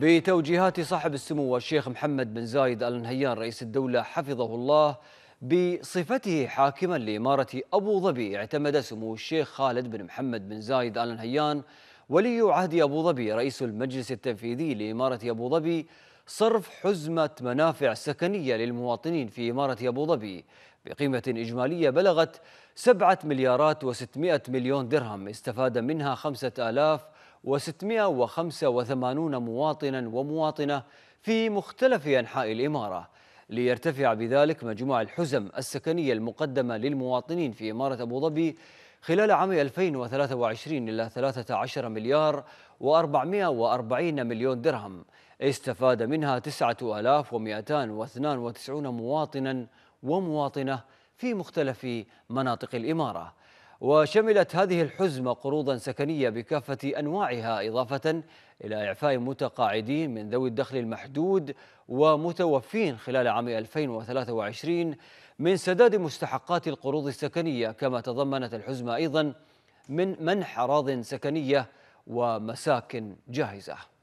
بتوجيهات صاحب السمو الشيخ محمد بن زايد ال نهيان رئيس الدوله حفظه الله بصفته حاكما لاماره ابو ظبي اعتمد سمو الشيخ خالد بن محمد بن زايد ال نهيان ولي عهد ابو ظبي رئيس المجلس التنفيذي لاماره ابو ظبي صرف حزمه منافع سكنيه للمواطنين في اماره ابو ظبي بقيمه اجماليه بلغت 7 مليارات و600 مليون درهم استفاد منها 5000 و685 مواطنا ومواطنة في مختلف أنحاء الإمارة ليرتفع بذلك مجموع الحزم السكنية المقدمة للمواطنين في إمارة أبو ظبي خلال عام 2023 إلى 13 مليار و440 مليون درهم استفاد منها 9292 مواطنا ومواطنة في مختلف مناطق الإمارة وشملت هذه الحزمة قروضا سكنية بكافة أنواعها إضافة إلى إعفاء متقاعدين من ذوي الدخل المحدود ومتوفين خلال عام 2023 من سداد مستحقات القروض السكنية كما تضمنت الحزمة أيضا من منح أراض سكنية ومساكن جاهزة